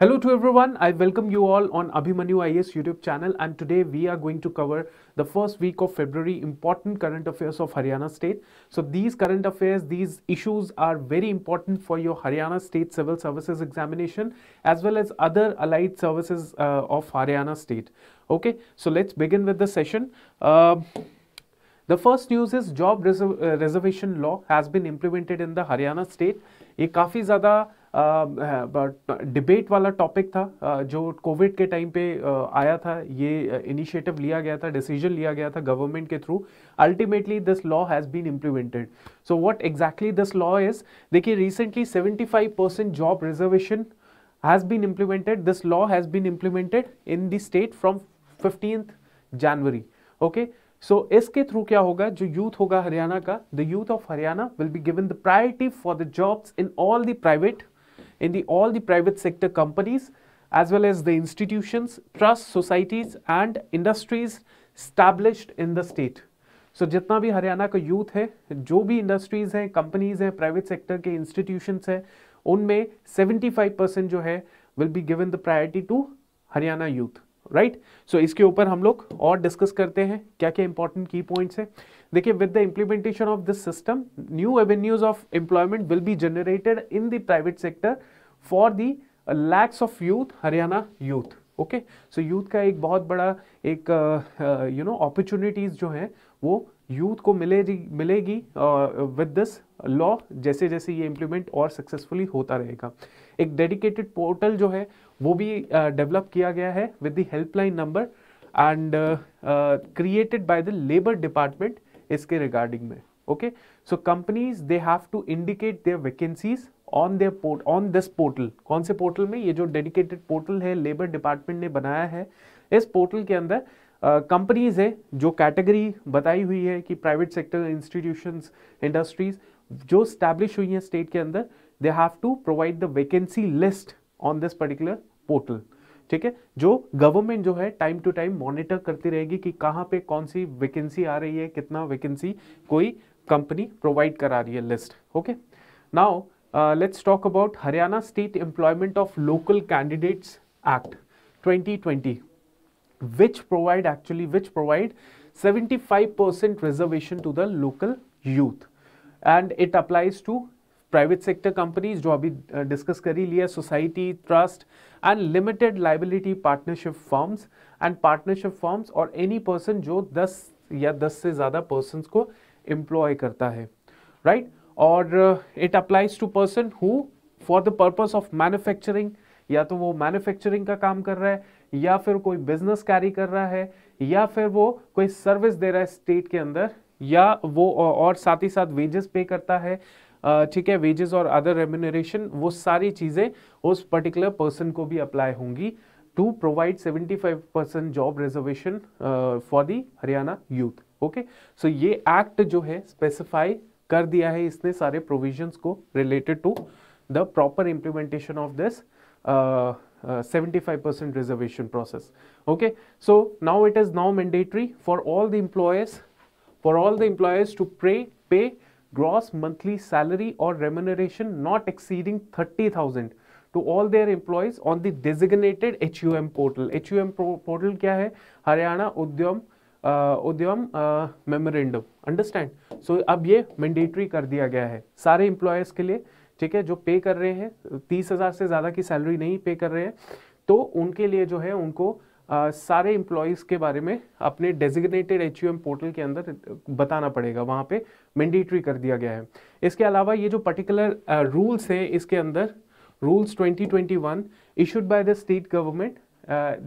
Hello to everyone. I welcome you all on Abhimanyu IAS YouTube channel and today we are going to cover the first week of February important current affairs of Haryana state. So these current affairs, these issues are very important for your Haryana state civil services examination as well as other allied services uh, of Haryana state. Okay, so let's begin with the session. Uh, the first news is job uh, reservation law has been implemented in the Haryana state. ये काफ़ी ज़्यादा debate uh, uh, वाला topic था uh, जो Covid के time पे आया था ये इनिशिएटिव लिया गया था डिसीजन लिया गया था गवर्नमेंट के through ultimately this law has been implemented so what exactly this law is देखिए recently 75 percent job reservation has been implemented this law has been implemented in the state from fifteen January okay so इसके through क्या होगा जो youth होगा हरियाणा का the youth of Haryana will be given the priority for the jobs in all the private in the, all the private sector companies as well as the institutions, trusts, societies and industries established in the state. So so, जितना भी हरियाणा का youth है जो भी industries हैं companies हैं private sector के institutions हैं उनमें 75 परसेंट जो है will be given the priority to Haryana youth right so इसके ऊपर हम लोग और डिस्कस करते हैं क्या क्या इंपॉर्टेंट की पॉइंट्स हैं देखिए with the implementation of this system new avenues of employment will be generated in the private sector for the lakhs of youth Haryana youth okay so youth का एक बहुत बड़ा एक यू नो अपॉर्चुनिटीज़ जो है वो यूथ को मिलेगी मिलेगी विद दिस लॉ जैसे जैसे ये इम्प्लीमेंट और सक्सेसफुली होता रहेगा एक डेडिकेटेड पोर्टल जो है वो भी डेवलप uh, किया गया है with the helpline number and created by the labour department इसके रिगार्डिंग में okay so companies they have to indicate their vacancies on their port on this portal कौन से पोर्टल में ये जो डेडिकेटेड पोर्टल है लेबर डिपार्टमेंट ने बनाया है इस पोर्टल के अंदर कंपनीज है जो कैटेगरी बताई हुई है कि प्राइवेट सेक्टर इंस्टीट्यूशंस इंडस्ट्रीज जो स्टैब्लिश हुई है स्टेट के अंदर they have to provide the vacancy list on this particular portal ठीक है जो गवर्नमेंट जो है टाइम टू टाइम मॉनिटर करती रहेगी कि कहाँ पे कौन सी वैकेंसी आ रही है कितना वैकेंसी कोई कंपनी प्रोवाइड करा रही है list okay now let's talk about Haryana state employment of local candidates act 2020 which provide actually which provide 75% reservation to the local youth and it applies to private sector companies जो अभी discuss कर ही लिया society trust and limited liability partnership forms and partnership forms और any person जो 10 या 10 से ज़्यादा पर्सन को एम्प्लॉय करता है राइट right? और it applies to person who for the purpose of manufacturing या तो वो मैन्युफैक्चरिंग का काम कर रहा है या फिर कोई बिजनेस कैरी कर रहा है या फिर वो कोई सर्विस दे रहा है स्टेट के अंदर या वो और साथ ही साथ वेजेस पे करता है ठीक है वेजेस और अदर रेम्यूनरेशन वो सारी चीज़ें उस पर्टिकुलर पर्सन को भी अप्लाई होंगी to provide 75 percent job reservation for the Haryana youth okay so ये एक्ट जो है स्पेसिफाई कर दिया है इसने सारे प्रोविजंस को related to the proper implementation of this 75 percent reservation process okay so now it is now mandatory for all the employees for all the employees to pre pay gross monthly salary और remuneration not exceeding thirty thousand to all their employees on the designated H U M portal H U M portal क्या है हरियाणा उद्यम उद्यम memorandum understand so अब ये mandatory कर दिया गया है सारे एम्प्लॉयज के लिए ठीक है जो पे कर रहे हैं तीस हजार से ज्यादा की सैलरी नहीं पे कर रहे हैं तो उनके लिए जो है उनको सारे एम्प्लॉयज़ के बारे में अपने डेजिग्नेटेड एच पोर्टल के अंदर बताना पड़ेगा वहाँ पे मैंडेटरी कर दिया गया है इसके अलावा ये जो पर्टिकुलर रूल्स हैं इसके अंदर rules 2021 issued by the state government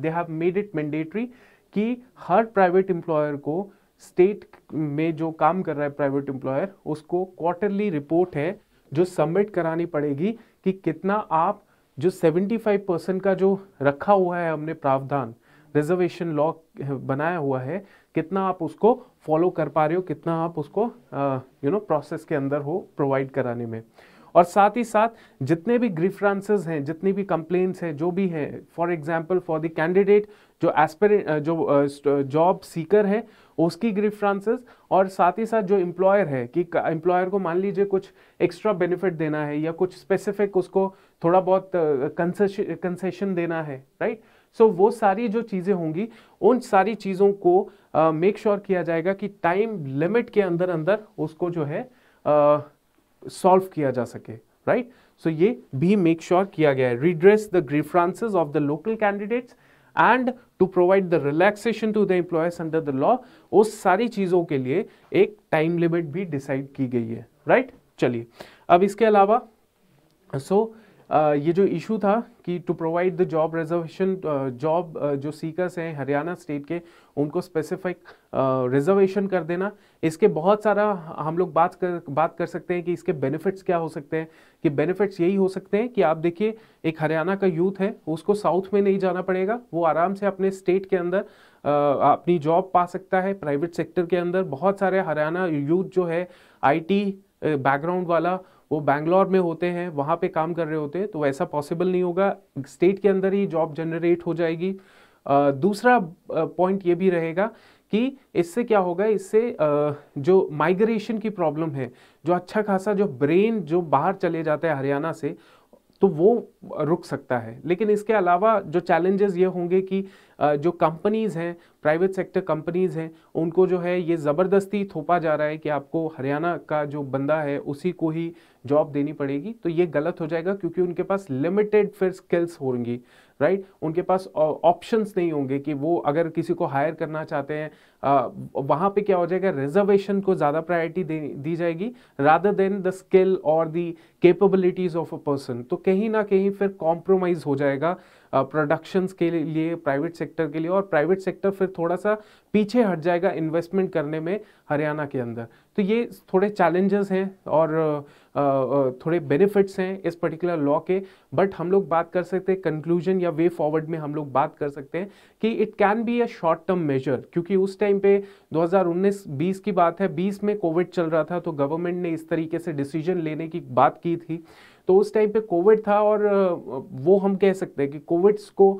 they have made it mandatory कि हर प्राइवेट एम्प्लॉयर को स्टेट में जो काम कर रहा है प्राइवेट एम्प्लॉयर उसको क्वार्टरली रिपोर्ट है जो सबमिट करानी पड़ेगी कि कितना आप जो 75 परसेंट का जो रखा हुआ है हमने प्रावधान रिजर्वेशन लॉ बनाया हुआ है कितना आप उसको फॉलो कर पा रहे हो कितना आप उसको यू नो प्रोसेस के अंदर हो प्रोवाइड कराने में और साथ ही साथ जितने भी ग्रीफ्रांसेज हैं जितनी भी कंप्लेंट्स हैं जो भी हैं for example for the candidate जो एस्पिर जो जॉब सीकर है उसकी ग्रीफ्रांसेस और साथ ही साथ जो एम्प्लॉयर है कि एम्प्लॉयर को मान लीजिए कुछ एक्स्ट्रा बेनिफिट देना है या कुछ स्पेसिफिक उसको थोड़ा बहुत कंसेशन देना है राइट right? सो so, वो सारी जो चीज़ें होंगी उन सारी चीज़ों को मेक uh, श्योर sure किया जाएगा कि टाइम लिमिट के अंदर अंदर उसको जो है सॉल्व uh, किया जा सके राइट right? सो so, ये भी मेक श्योर sure किया गया है redress the grievances of the local candidates and to provide the relaxation to the employees under the law उस सारी चीज़ों के लिए एक टाइम लिमिट भी डिसाइड की गई है राइट right? चलिए अब इसके अलावा सो so, ये जो इशू था कि to provide the job reservation job जो सीकर्स हैं हरियाणा स्टेट के उनको स्पेसिफिक रिजर्वेशन uh, कर देना इसके बहुत सारा हम लोग बात कर बात कर सकते हैं कि इसके बेनिफिट्स क्या हो सकते हैं कि बेनिफिट्स यही हो सकते हैं कि आप देखिए एक हरियाणा का यूथ है उसको साउथ में नहीं जाना पड़ेगा वो आराम से अपने स्टेट के अंदर uh, अपनी जॉब पा सकता है प्राइवेट सेक्टर के अंदर बहुत सारे हरियाणा यूथ जो है आई बैकग्राउंड वाला वो बैंगलोर में होते हैं वहाँ पे काम कर रहे होते हैं तो ऐसा पॉसिबल नहीं होगा स्टेट के अंदर ही जॉब जनरेट हो जाएगी आ, दूसरा पॉइंट ये भी रहेगा कि इससे क्या होगा इससे जो माइग्रेशन की प्रॉब्लम है जो अच्छा खासा जो ब्रेन जो बाहर चले जाता है हरियाणा से तो वो रुक सकता है लेकिन इसके अलावा जो चैलेंजेस ये होंगे कि जो कंपनीज़ हैं प्राइवेट सेक्टर कंपनीज़ हैं उनको जो है ये ज़बरदस्ती थोपा जा रहा है कि आपको हरियाणा का जो बंदा है उसी को ही जॉब देनी पड़ेगी तो ये गलत हो जाएगा क्योंकि उनके पास लिमिटेड फिर स्किल्स होंगी राइट right? उनके पास ऑप्शंस नहीं होंगे कि वो अगर किसी को हायर करना चाहते हैं वहाँ पे क्या हो जाएगा रिजर्वेशन को ज़्यादा प्रायोरिटी दी जाएगी रादर देन द स्किल और the capabilities of a person तो कहीं ना कहीं फिर कॉम्प्रोमाइज़ हो जाएगा प्रोडक्शंस के लिए प्राइवेट सेक्टर के लिए और प्राइवेट सेक्टर फिर थोड़ा सा पीछे हट जाएगा इन्वेस्टमेंट करने में हरियाणा के अंदर तो ये थोड़े चैलेंजेस हैं और थोड़े बेनिफिट्स हैं इस पर्टिकुलर लॉ के बट हम लोग बात कर सकते हैं कंक्लूजन या वे फॉरवर्ड में हम लोग बात कर सकते हैं कि it can be a short term measure क्योंकि उस टाइम पे 2019-20 की बात है 20 में कोविड चल रहा था तो गवर्नमेंट ने इस तरीके से डिसीजन लेने की बात की थी तो उस टाइम पे कोविड था और वो हम कह सकते हैं कि कोविड्स को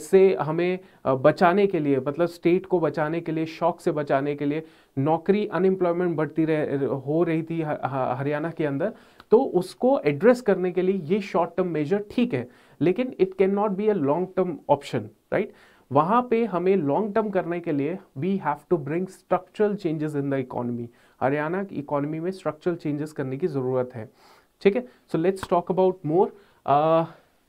से हमें बचाने के लिए मतलब स्टेट को बचाने के लिए शौक से बचाने के लिए नौकरी अनएम्प्लॉयमेंट बढ़ती रह हो रही थी हरियाणा के अंदर तो उसको एड्रेस करने के लिए ये शॉर्ट टर्म मेजर ठीक है लेकिन it cannot be a long term option right वहाँ पे हमें लॉन्ग टर्म करने के लिए we have to bring structural changes in the economy Haryana की इकोनॉमी में स्ट्रक्चरल चेंजेस करने की ज़रूरत है ठीक है so let's talk about more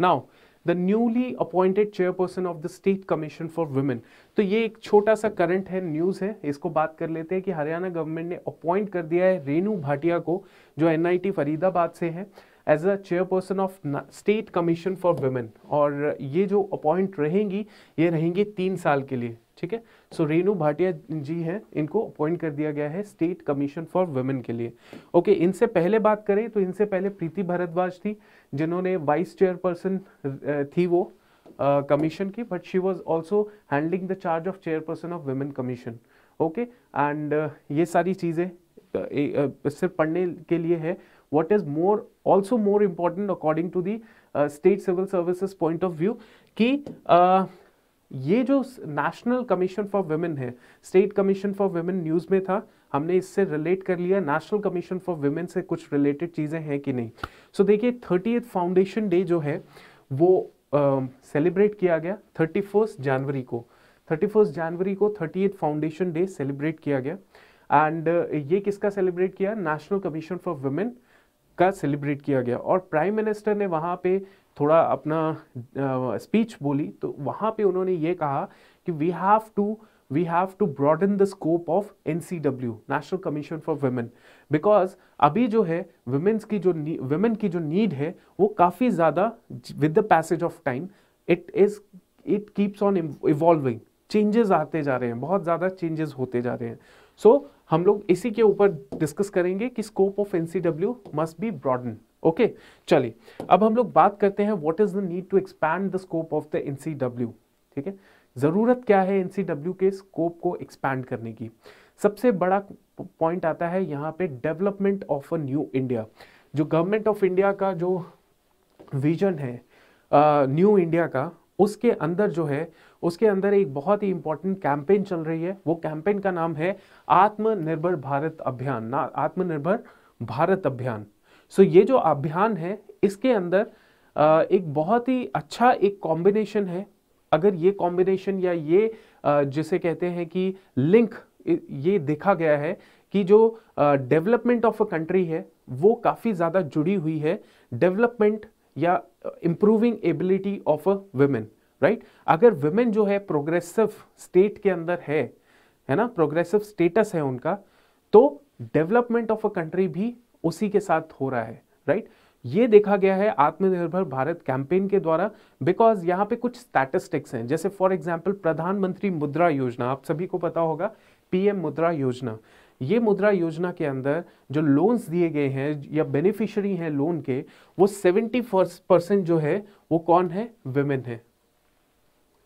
now the newly appointed chairperson of the state commission for women तो ये एक छोटा सा करंट है न्यूज़ है इसको बात कर लेते हैं कि हरियाणा गवर्नमेंट ने अपॉइंट कर दिया है रेनू भाटिया को जो एन फरीदाबाद से है as a chairperson of state commission for women और ये जो अपॉइंट रहेंगी ये रहेंगी तीन साल के लिए ठीक है सो रेणु भाटिया जी हैं इनको अपॉइंट कर दिया गया है स्टेट कमीशन फॉर वुमेन के लिए ओके okay, इनसे पहले बात करें तो इनसे पहले प्रीति भारद्वाज थी जिन्होंने वाइस चेयरपर्सन थी वो कमीशन uh, की but she was also handling the charge of chairperson of women commission okay and ये सारी चीज़ें सिर्फ पढ़ने के लिए है what is more also more important according to the state civil services point of view कि uh, ये जो नेशनल कमीशन फॉर वेमेन है state commission for women news में था हमने इससे रिलेट कर लिया नेशनल कमीशन फॉर वेमेन से कुछ रिलेटेड चीज़ें हैं कि नहीं सो so, देखिए थर्टी फाउंडेशन डे जो है वो सेलिब्रेट uh, किया गया थर्टी जनवरी को थर्टी जनवरी को थर्टी फाउंडेशन डे सेलिब्रेट किया गया एंड uh, ये किसका सेलिब्रेट किया नेशनल कमीशन फॉर वुमेन का सेलिब्रेट किया गया और प्राइम मिनिस्टर ने वहाँ पे थोड़ा अपना स्पीच uh, बोली तो वहाँ पे उन्होंने ये कहा कि we have to we have to broaden the scope of N C W national commission for women because अभी जो है वेमेन्स की जो वेमेन की जो नीड है वो काफ़ी ज़्यादा with the passage of time it is it keeps on evolving changes आते जा रहे हैं बहुत ज़्यादा चेंजेस होते जा रहे हैं सो so, हम लोग इसी के ऊपर डिस्कस करेंगे कि scope of N C W must be broaden okay चलिए अब हम लोग बात करते हैं what is the need to expand the scope of the N ठीक है ज़रूरत क्या है एन के स्कोप को एक्सपैंड करने की सबसे बड़ा पॉइंट आता है यहाँ पे development of a new India जो गवर्नमेंट ऑफ इंडिया का जो विजन है न्यू इंडिया का उसके अंदर जो है उसके अंदर एक बहुत ही इंपॉर्टेंट कैंपेन चल रही है वो कैंपेन का नाम है आत्मनिर्भर भारत अभियान ना आत्मनिर्भर भारत अभियान सो ये जो अभियान है इसके अंदर एक बहुत ही अच्छा एक कॉम्बिनेशन है अगर ये कॉम्बिनेशन या ये जिसे कहते हैं कि लिंक ये देखा गया है कि जो डेवलपमेंट ऑफ अ कंट्री है वो काफ़ी ज़्यादा जुड़ी हुई है डेवलपमेंट या improving ability of a women right अगर वेमेन जो है प्रोग्रेसिव स्टेट के अंदर है है ना प्रोग्रेसिव स्टेटस है उनका तो डेवलपमेंट ऑफ अ कंट्री भी उसी के साथ हो रहा है राइट ये देखा गया है आत्मनिर्भर भारत कैंपेन के द्वारा बिकॉज यहाँ पे कुछ स्टैटिस्टिक्स हैं जैसे फॉर एग्जाम्पल प्रधानमंत्री मुद्रा योजना आप सभी को पता होगा पीएम मुद्रा योजना ये मुद्रा योजना के अंदर जो लोन्स दिए गए हैं या बेनिफिशियरी हैं लोन के वो सेवेंटी परसेंट जो है वो कौन है वेमेन है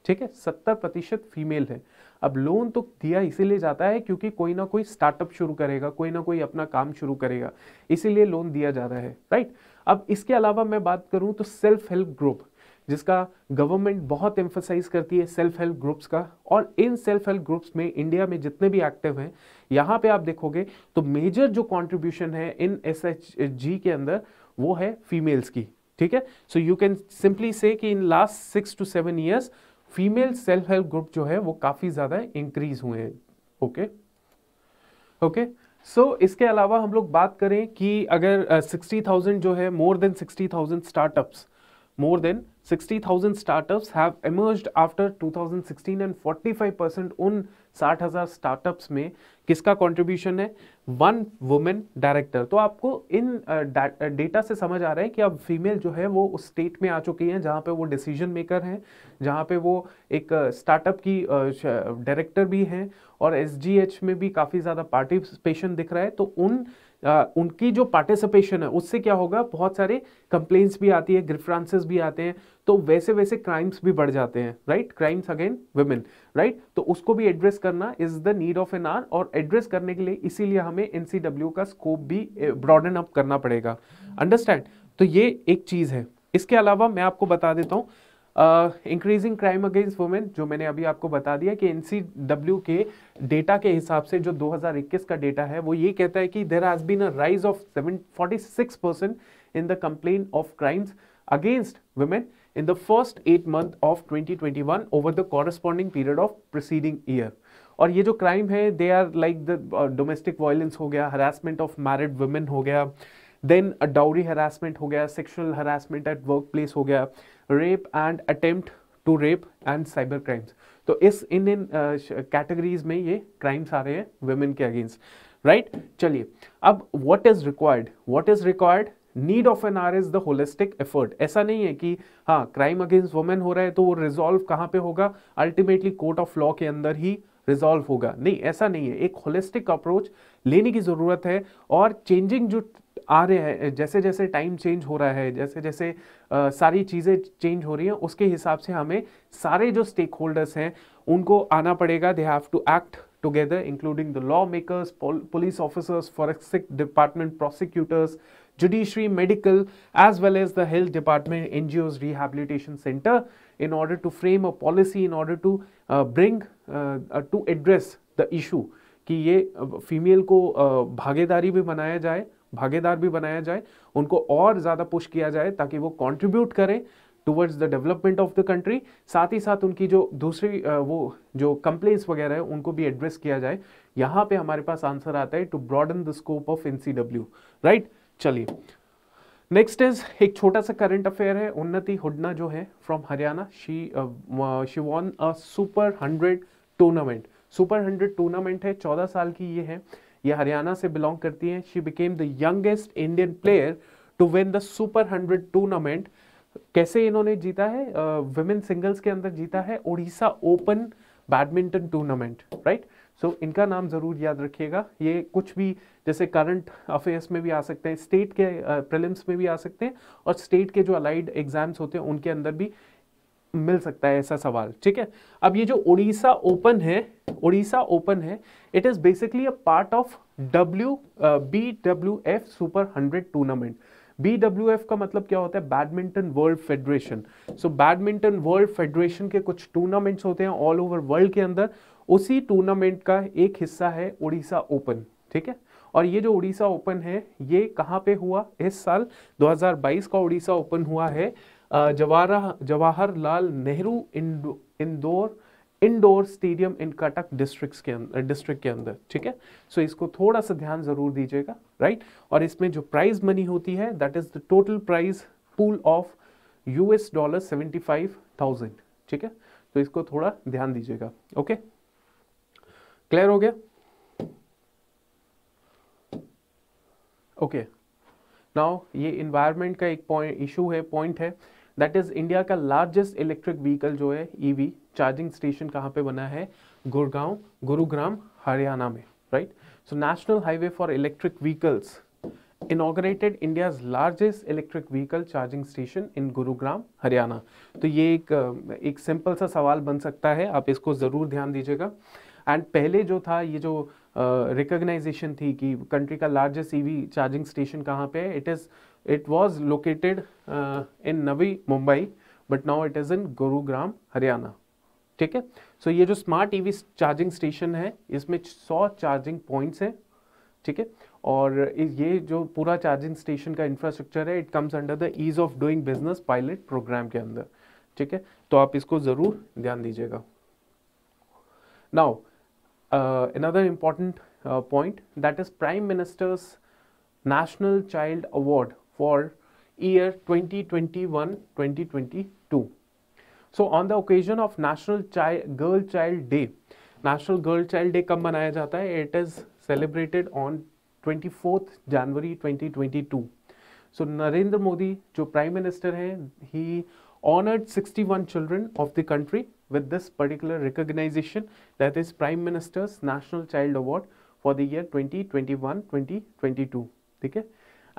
ठीक है सत्तर प्रतिशत फीमेल है अब लोन तो दिया इसीलिए जाता है क्योंकि कोई ना कोई स्टार्टअप शुरू करेगा कोई ना कोई अपना काम शुरू करेगा इसीलिए लोन दिया जाता है राइट अब इसके अलावा मैं बात करूँ तो सेल्फ हेल्प ग्रुप जिसका गवर्नमेंट बहुत एम्फोसाइज करती है सेल्फ हेल्प ग्रुप्स का और इन सेल्फ हेल्प ग्रुप्स में इंडिया में जितने भी एक्टिव हैं यहाँ पे आप देखोगे तो मेजर जो कंट्रीब्यूशन है इन एस के अंदर वो है फीमेल्स की ठीक है so you can simply say कि in last six to seven years female self help group जो है वो काफ़ी ज़्यादा इंक्रीज हुए हैं ओके ओके सो इसके अलावा हम लोग बात करें कि अगर सिक्सटी uh, थाउजेंड जो है more than sixty thousand startups more than 60,000 startups have emerged after 2016 and 45 percent उन साठ हजार स्टार्टअप्स में किसका कंट्रीब्यूशन है वन वुमेन डायरेक्टर तो आपको इन डेटा से समझ आ रहा है कि अब फीमेल जो है वो उस स्टेट में आ चुकी हैं जहाँ पे वो डिसीजन मेकर हैं जहाँ पे वो एक स्टार्टअप की डायरेक्टर भी हैं और एस में भी काफ़ी ज़्यादा पार्टिसिपेशन दिख रहा है तो उन uh, उनकी जो पार्टिसिपेशन है उससे क्या होगा बहुत सारे कंप्लेन भी आती है ग्रिफ्रांसिस भी आते हैं तो वैसे वैसे क्राइम्स भी बढ़ जाते हैं right crimes against women right तो उसको भी एड्रेस करना is the need of N R और एड्रेस करने के लिए इसीलिए हमें एनसीडब्ल्यू का स्कोप भी ब्रॉडन अप करना पड़ेगा अंडरस्टैंड तो ये एक चीज़ है इसके अलावा मैं आपको बता देता हूँ इंक्रीजिंग क्राइम अगेंस्ट वुमेन जो मैंने अभी आपको बता दिया कि एन के डेटा के हिसाब से जो 2021 का डेटा है वो ये कहता है कि there has been a rise of seven forty six percent in the complain of crimes against women in the first eight month of 2021 over the corresponding period of preceding year और ये जो crime है they are like the domestic violence हो गया harassment of married women हो गया then dowry harassment हो गया sexual harassment at work place हो गया rape and attempt to rape and cyber crimes तो इस इन इन कैटेगरीज में ये क्राइम्स आ रहे हैं वेमेन के अगेंस्ट राइट चलिए अब what is required what is required need of N R is the holistic effort ऐसा नहीं है कि हाँ क्राइम अगेंस्ट वुमेन हो रहा है तो वो रिजॉल्व कहाँ पे होगा अल्टीमेटली कोर्ट ऑफ लॉ के अंदर ही रिजॉल्व होगा नहीं ऐसा नहीं है एक होलिस्टिक अप्रोच लेने की ज़रूरत है और चेंजिंग जो आ रहे हैं जैसे जैसे टाइम चेंज हो रहा है जैसे जैसे आ, सारी चीज़ें चेंज हो रही हैं उसके हिसाब से हमें सारे जो स्टेक होल्डर्स हैं उनको आना पड़ेगा they have to act together including the law makers police officers forensic department prosecutors judiciary medical as well as the health department N G Os rehabilitation centre in order to frame a policy in order to bring to address the issue कि ये female को भागीदारी भी बनाया जाए भागीदार भी बनाया जाए उनको और ज़्यादा पुश किया जाए ताकि वो कॉन्ट्रीब्यूट करें towards the development of the country साथ ही साथ उनकी जो दूसरी वो जो कंप्लेन्स वगैरह है उनको भी एड्रेस किया जाए यहाँ पे हमारे पास आंसर आता है to broaden the scope of NCW right चलिए नेक्स्ट इज एक छोटा सा करंट अफेयर है उन्नति हुडना जो है from Haryana she she won a super hundred tournament super hundred tournament है चौदह साल की ये है ये हरियाणा से बिलोंग करती हैं she became the youngest Indian player to win the super hundred tournament कैसे इन्होंने जीता है वुमेन uh, सिंगल्स के अंदर जीता है Odisha open badminton tournament right so इनका नाम ज़रूर याद रखिएगा ये कुछ भी जैसे करंट अफेयर्स में भी आ सकते हैं स्टेट के प्रिलिम्स uh, में भी आ सकते हैं और स्टेट के जो अलाइड एग्जाम्स होते हैं उनके अंदर भी मिल सकता है ऐसा सवाल ठीक है अब ये जो उड़ीसा ओपन है उड़ीसा ओपन है it is basically a part of W B W F super hundred tournament B W F का मतलब क्या होता है badminton world federation so badminton world federation के कुछ टूर्नामेंट्स होते हैं ऑल ओवर वर्ल्ड के अंदर उसी टूर्नामेंट का एक हिस्सा है उड़ीसा ओपन ठीक है और ये जो उड़ीसा ओपन है ये कहाँ पे हुआ इस साल 2022 का उड़ीसा ओपन हुआ है Jawahar Jawaharlal Nehru Indore indoor stadium in Cuttack district के अंदर डिस्ट्रिक्ट के अंदर ठीक है सो so, इसको थोड़ा सा ध्यान जरूर दीजिएगा राइट और इसमें जो प्राइज मनी होती है that is the total prize pool of US dollar seventy five thousand ठीक है तो इसको थोड़ा ध्यान दीजिएगा ओके क्लियर हो गया ओके okay. नाउ ये इन्वायरमेंट का एक पॉइंट इशू है पॉइंट है दैट इज़ इंडिया का लार्जेस्ट इलेक्ट्रिक व्हीकल जो है ईवी चार्जिंग स्टेशन कहाँ पे बना है गुड़गांव गुरुग्राम हरियाणा में right so national highway for electric vehicles inaugurated India largest electric vehicle charging station in Gurugram Haryana तो ये एक एक सिंपल सा सवाल बन सकता है आप इसको ज़रूर ध्यान दीजिएगा एंड पहले जो था ये जो रिकग्नाइजेशन uh, थी कि कंट्री का लार्जेस्ट ईवी चार्जिंग स्टेशन कहाँ पे है it is It was located uh, in Navi Mumbai, but now it is in Gurugram, Haryana. ठीक है सो ये जो स्मार्ट ईवी चार्जिंग स्टेशन है इसमें 100 चार्जिंग पॉइंट्स हैं ठीक है और ये जो पूरा चार्जिंग स्टेशन का इंफ्रास्ट्रक्चर है it comes under the ease of doing business pilot programme के अंदर ठीक है तो आप इसको ज़रूर ध्यान दीजिएगा now another uh, important point that is prime minister's national child award for year 2021-2022. So on the occasion of National Child, Girl Child Day, National Girl Child Day कब मनाया जाता है It is celebrated on 24th January 2022. So Narendra Modi जो Prime Minister हैं he honored 61 children of the country with this particular recognition that is Prime Minister's National Child Award for the year 2021-2022. ठीक है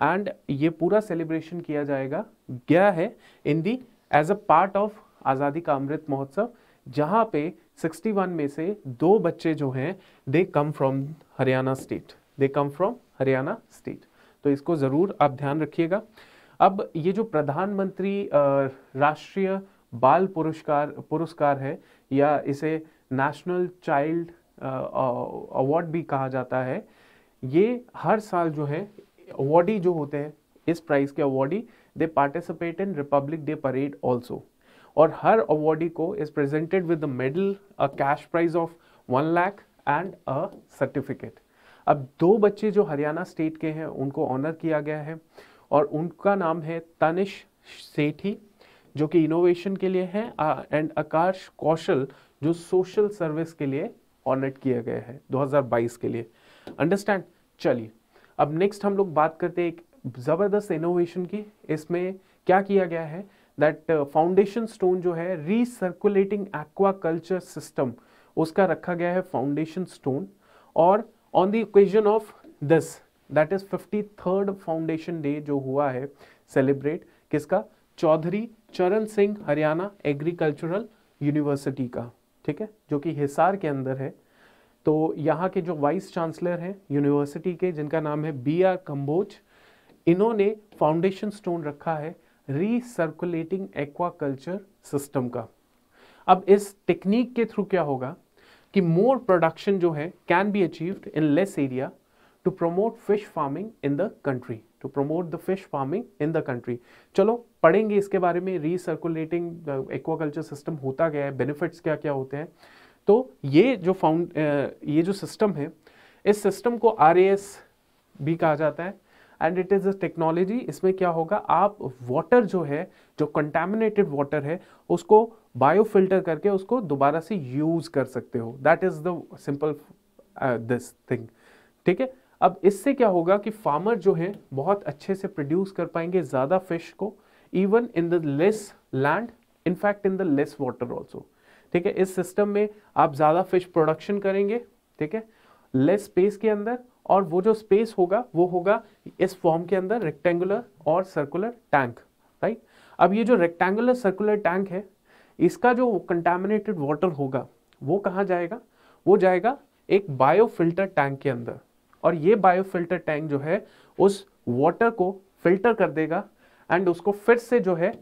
and ये पूरा celebration किया जाएगा गया है in the as a part of Azadi Ka अमृत महोत्सव जहाँ पे 61 में से दो बच्चे जो हैं they come from Haryana state they come from Haryana state तो इसको ज़रूर आप ध्यान रखिएगा अब ये जो प्रधानमंत्री राष्ट्रीय बाल पुरस्कार पुरस्कार है या इसे नेशनल चाइल्ड अवार्ड भी कहा जाता है ये हर साल जो है अवॉर्डी जो होते हैं इस प्राइज़ के awardee they participate in republic day parade also और हर अवॉर्डी को is presented with medal a cash prize of one lakh and a certificate अब दो बच्चे जो हरियाणा स्टेट के हैं उनको ऑनर किया गया है और उनका नाम है तनिश सेठी जो कि इनोवेशन के लिए है एंड आकाश कौशल जो सोशल सर्विस के लिए ऑनर किया गया है 2022 के लिए अंडरस्टैंड चलिए अब नेक्स्ट हम लोग बात करते हैं एक ज़बरदस्त इनोवेशन की इसमें क्या किया गया है दैट फाउंडेशन स्टोन जो है सर्कुलेटिंग एक्वा कल्चर सिस्टम उसका रखा गया है फाउंडेशन स्टोन और on the occasion of this that is fifty third foundation day जो हुआ है सेलिब्रेट किसका चौधरी चरण सिंह हरियाणा एग्रीकल्चरल यूनिवर्सिटी का ठीक है जो कि हिसार के अंदर है तो यहाँ के जो वाइस चांसलर हैं यूनिवर्सिटी के जिनका नाम है बी आर कम्बोज इन्होंने फाउंडेशन स्टोन रखा है रीसर्कुलेटिंग एक्वा कल्चर सिस्टम का अब इस टेक्निक के थ्रू क्या होगा कि मोर प्रोडक्शन जो है can be achieved in less area to promote fish farming in the country to promote the fish farming in the country चलो पढ़ेंगे इसके बारे में रीसर्कुलेटिंग एक्वाकल्चर सिस्टम होता गया है बेनिफिट्स क्या क्या होते हैं तो ये जो फाउंड ये जो सिस्टम है इस सिस्टम को आर भी कहा जाता है and it is a technology इसमें क्या होगा आप वाटर जो है जो कंटेमिनेटेड वाटर है उसको बायोफिल्टर करके उसको दोबारा से यूज़ कर सकते हो that is the simple this thing ठीक है अब इससे क्या होगा कि फार्मर जो है बहुत अच्छे से प्रोड्यूस कर पाएंगे ज़्यादा फिश को even in the less land in fact in the less water also ठीक है इस सिस्टम में आप ज़्यादा फिश प्रोडक्शन करेंगे ठीक है लेस स्पेस के अंदर और वो जो स्पेस होगा वो होगा इस फॉर्म के अंदर रेक्टेंगुलर और सर्कुलर टैंक राइट अब ये जो रेक्टेंगुलर सर्कुलर टैंक है इसका जो कंटेमिनेटेड वाटर होगा वो कहाँ जाएगा वो जाएगा एक बायोफिल्टर टैंक के अंदर और ये बायोफिल्टर टैंक जो है उस वाटर को फिल्टर कर देगा एंड उसको फिर से जो है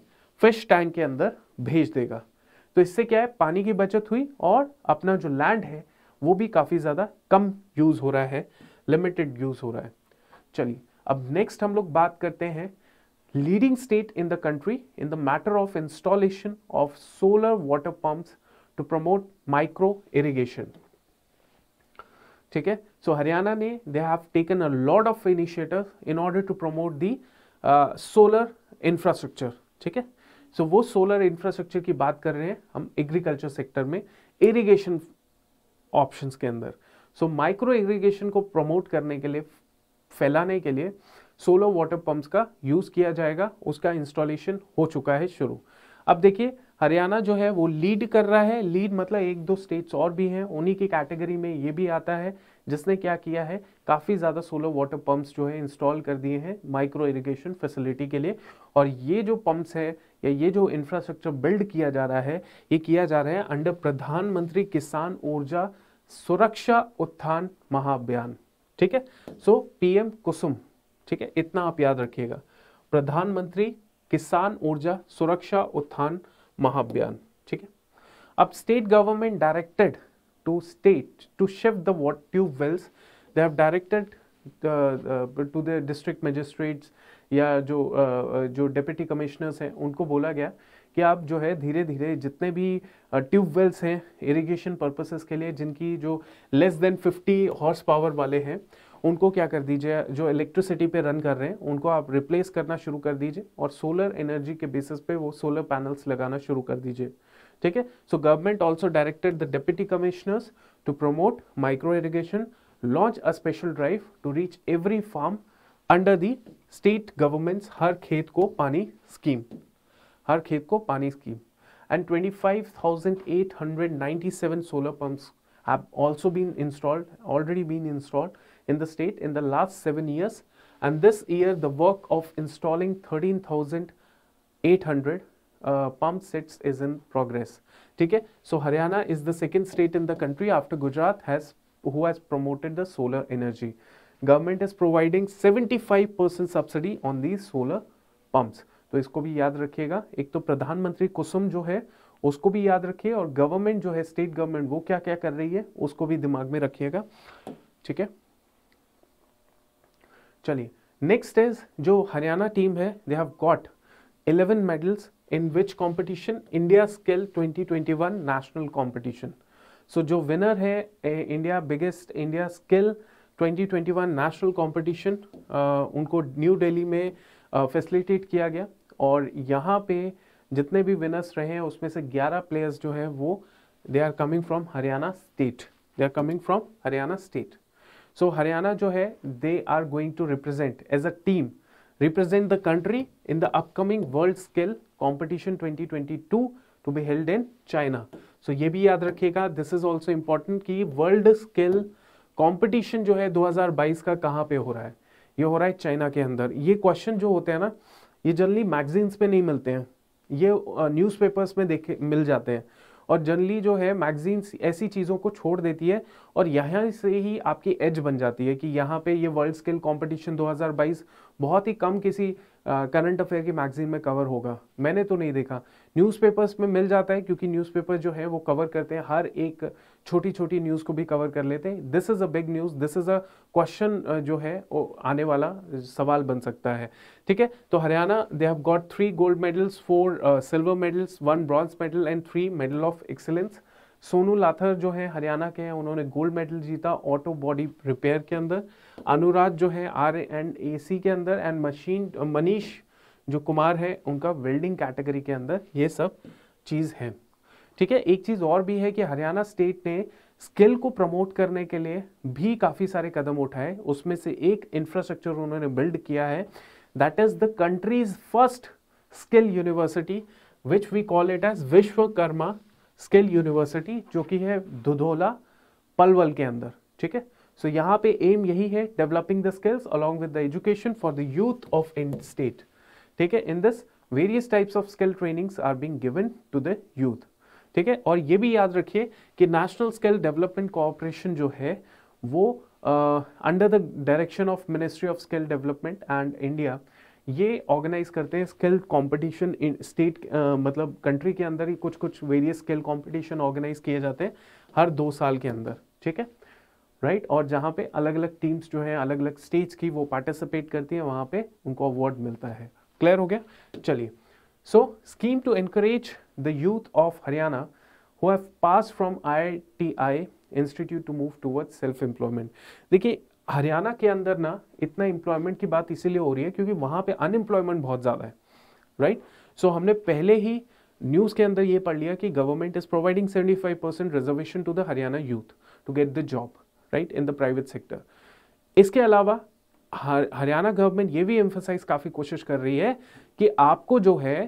फिश टैंक के अंदर भेज देगा तो इससे क्या है पानी की बचत हुई और अपना जो लैंड है वो भी काफ़ी ज़्यादा कम यूज़ हो रहा है लिमिटेड यूज़ हो रहा है चलिए अब नेक्स्ट हम लोग बात करते हैं leading state in the country in the matter of installation of solar water pump to promote micro irrigation ठीक है सो हरियाणा ने they have taken a lot of initiative in order to promote दोलर solar infrastructure ठीक है so so, वो solar infrastructure की बात कर रहे हैं हम एग्रीकल्चर सेक्टर में इरिगेशन ऑप्शंस के अंदर सो माइक्रो इरिगेशन को प्रमोट करने के लिए फैलाने के लिए सोलर वाटर पंप्स का यूज़ किया जाएगा उसका इंस्टॉलेशन हो चुका है शुरू अब देखिए हरियाणा जो है वो लीड कर रहा है लीड मतलब एक दो स्टेट्स और भी हैं उन्हीं की कैटेगरी में ये भी आता है जिसने क्या किया है काफ़ी ज़्यादा सोलर वाटर पंप्स जो है इंस्टॉल कर दिए हैं माइक्रो इरिगेशन फैसिलिटी के लिए और ये जो पंप्स है या ये जो इंफ्रास्ट्रक्चर बिल्ड किया जा रहा है ये किया जा रहा है अंडर प्रधानमंत्री किसान ऊर्जा सुरक्षा उत्थान महाअभियान ठीक है सो पीएम कुसुम ठीक है इतना आप याद रखिएगा प्रधानमंत्री किसान ऊर्जा सुरक्षा उत्थान महाअभियान ठीक है अब state government directed to state to shift the water tube wells. They have directed uh, uh, to the district magistrates या जो uh, जो डिप्टी कमिश्नर्स हैं उनको बोला गया कि आप जो है धीरे धीरे जितने भी ट्यूब वेल्स हैं इरिगेशन पर्पसेस के लिए जिनकी जो लेस देन 50 हॉर्स पावर वाले हैं उनको क्या कर दीजिए जो इलेक्ट्रिसिटी पे रन कर रहे हैं उनको आप रिप्लेस करना शुरू कर दीजिए और सोलर एनर्जी के बेसिस पे वो सोलर पैनल्स लगाना शुरू कर दीजिए ठीक है so government also directed the deputy commissioners to promote micro irrigation launch a special drive to reach every farm under the state government's Har Khet Ko Pani scheme Har Khet Ko Pani scheme and 25,897 solar pumps have also been installed, already been installed in the state in the last seven years. And this year, the work of installing 13,800 pump sets is in progress ठीक है so Haryana is the second state in the country after Gujarat has promoted the solar energy government is providing seventy five percent subsidy on the solar pumps तो इसको भी याद रखिएगा एक तो प्रधानमंत्री कुसुम जो है उसको भी याद रखिए और गवर्नमेंट जो है स्टेट गवर्नमेंट वो क्या क्या कर रही है उसको भी दिमाग में रखिएगा ठीक है चलिए नेक्स्ट इज जो हरियाणा टीम है they have got 11 medals skill twenty twenty one national 2021 so जो विनर है India biggest India skill twenty twenty 2021 national competition उनको न्यू डेली में फैसिलिटेट uh, किया गया और यहाँ पे जितने भी विनर्स रहे हैं उसमें से 11 प्लेयर्स जो हैं वो they are coming from Haryana state they are coming from Haryana state so Haryana जो है they are going to represent as a team represent the country in the upcoming World Skill Competition 2022 to be held in China. So ye bhi yaad rakhiyega this is also important ki World Skill Competition jo hai 2022 ka kahan pe ho raha hai ये हो रहा है China के अंदर ये question जो होते हैं ना ये जनरली मैगजीन्स पे नहीं मिलते हैं ये न्यूज़पेपर्स में देखे मिल जाते हैं और जनरली जो है मैगजीन्स ऐसी चीज़ों को छोड़ देती है और यहाँ से ही आपकी एज बन जाती है कि यहाँ पे ये वर्ल्ड स्किल कंपटीशन 2022 बहुत ही कम किसी करंट अफेयर की मैगजीन में कवर होगा मैंने तो नहीं देखा न्यूज़पेपर्स में मिल जाता है क्योंकि न्यूज़पेपर जो है वो कवर करते हैं हर एक छोटी छोटी न्यूज़ को भी कवर कर लेते हैं this is a big news this is a question जो है वो आने वाला सवाल बन सकता है ठीक है तो Haryana they have got three gold medals four silver medals one bronze medal and three medal of excellence Sonu Lather जो है हरियाणा के हैं उन्होंने गोल्ड मेडल जीता ऑटो बॉडी रिपेयर के अंदर अनुराग जो है आर एंड ए सी के अंदर एंड मशीन मनीष जो कुमार है उनका वेल्डिंग कैटेगरी के अंदर ये सब चीज़ है ठीक है एक चीज़ और भी है कि हरियाणा स्टेट ने स्किल को प्रमोट करने के लिए भी काफ़ी सारे कदम उठाए उसमें से एक इंफ्रास्ट्रक्चर उन्होंने बिल्ड किया है that is the country's first skill university which we call it as Vishwakarma skill university जो कि है दुधोला पलवल के अंदर ठीक है सो यहाँ पे एम यही है developing the skills along with the education for the youth of in state ठीक है in this various types of skill trainings are being given to the youth ठीक है और ये भी याद रखिए कि नेशनल स्किल डेवलपमेंट कोऑपरेशन जो है वो under the direction of ministry of skill development and India ये ऑर्गेनाइज करते हैं स्किल कंपटीशन इन स्टेट मतलब कंट्री के अंदर ही कुछ कुछ वेरियस स्किल कंपटीशन ऑर्गेनाइज किए जाते हैं हर दो साल के अंदर ठीक है राइट right? और जहाँ पे अलग अलग टीम्स जो है अलग अलग स्टेज की वो पार्टिसिपेट करती हैं वहाँ पे उनको अवार्ड मिलता है क्लियर हो गया चलिए so scheme to encourage the youth of Haryana who have pass from I T I institute to move towards self employment देखिए हरियाणा के अंदर ना इतना एम्प्लॉयमेंट की बात इसीलिए हो रही है क्योंकि वहां पे अनएम्प्लॉयमेंट बहुत ज़्यादा है राइट right? सो so, हमने पहले ही न्यूज़ के अंदर ये पढ़ लिया कि government is providing 75 percent reservation to the Haryana youth to get the job right in the private sector इसके अलावा हरियाणा गवर्नमेंट ये भी एम्फोसाइज काफ़ी कोशिश कर रही है कि आपको जो है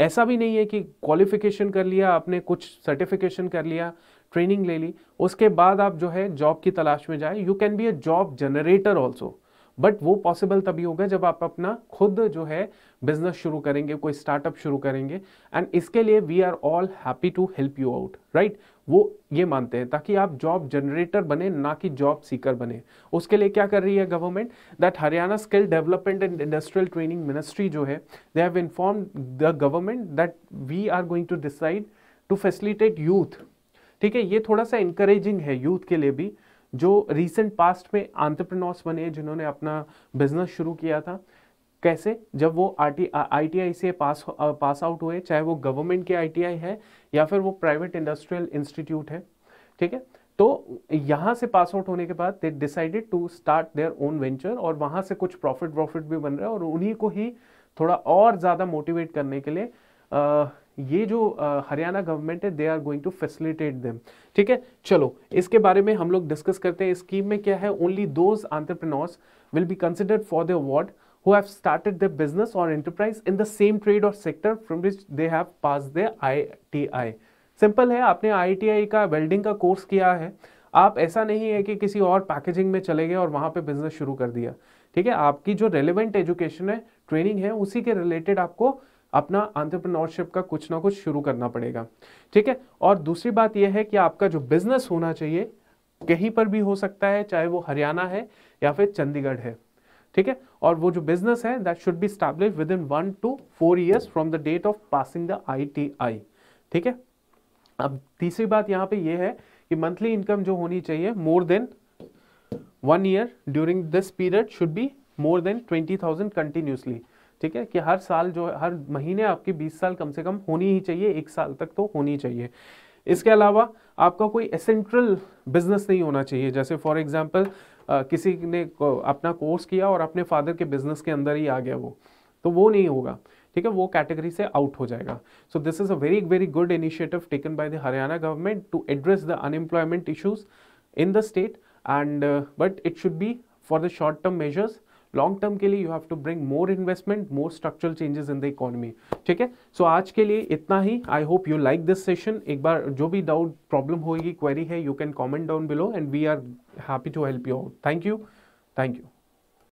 ऐसा भी नहीं है कि क्वालिफिकेशन कर लिया आपने कुछ सर्टिफिकेशन कर लिया ट्रेनिंग ले ली उसके बाद आप जो है जॉब की तलाश में जाए you can be a job generator also but वो पॉसिबल तभी होगा जब आप अपना खुद जो है बिजनेस शुरू करेंगे कोई स्टार्टअप शुरू करेंगे एंड इसके लिए we are all happy to help you out right वो ये मानते हैं ताकि आप जॉब जनरेटर बने ना कि जॉब सीकर बने उसके लिए क्या कर रही है government that Haryana skill development and industrial training ministry जो है they have inform the government that we are going to decide to facilitate youth ठीक है ये थोड़ा सा इंकरेजिंग है यूथ के लिए भी जो रिसेंट पास्ट में आंट्रप्रनोर्स बने जिन्होंने अपना बिजनेस शुरू किया था कैसे जब वो आई टी आई से पास पास आउट हुए चाहे वो गवर्नमेंट के आई है या फिर वो प्राइवेट इंडस्ट्रियल इंस्टीट्यूट है ठीक है तो यहाँ से पास आउट होने के बाद they decided to start their own venture और वहाँ से कुछ प्रॉफिट प्रॉफिट भी बन रहा है और उन्हीं को ही थोड़ा और ज़्यादा मोटिवेट करने के लिए ये जो हरियाणा गवर्नमेंट है they are going to facilitate them ठीक है चलो इसके बारे में हम लोग डिस्कस करते हैं स्कीम में क्या है only those entrepreneurs will be considered for the award who have started their business or enterprise in the same trade or sector from which they have passed their I simple है आपने आई का welding का course किया है आप ऐसा नहीं है कि किसी और पैकेजिंग में चले गए और वहाँ पे बिजनेस शुरू कर दिया ठीक है आपकी जो रेलिवेंट एजुकेशन है ट्रेनिंग है उसी के रिलेटेड आपको अपना आंट्रप्रनोरशिप का कुछ ना कुछ शुरू करना पड़ेगा ठीक है और दूसरी बात यह है कि आपका जो बिजनेस होना चाहिए कहीं पर भी हो सकता है चाहे वो हरियाणा है या फिर चंडीगढ़ है ठीक है और वो जो बिजनेस है that should be establish within one two four years from the date of passing the ITI ठीक है अब तीसरी बात यहाँ पे ये है कि मंथली इनकम जो होनी चाहिए more than one year during this period should be more than twenty thousand continuously ठीक है कि हर साल जो हर महीने आपकी बीस साल कम से कम होनी ही चाहिए एक साल तक तो होनी चाहिए इसके अलावा आपका कोई एसेंट्रल बिजनेस नहीं होना चाहिए जैसे फॉर एग्जाम्पल किसी ने अपना कोर्स किया और अपने फादर के बिजनेस के अंदर ही आ गया वो तो वो नहीं होगा ठीक है वो कैटेगरी से आउट हो जाएगा so this is a very very good initiative taken by the Haryana government to address the unemployment issues in the state and but it should be for the short term measures long term के लिए you have to bring more investment more structural changes in the economy ठीक है so आज के लिए इतना ही I hope you like this session एक बार जो भी डाउट प्रॉब्लम होगी क्वेरी है you can comment down below and we are happy to help you out thank you thank you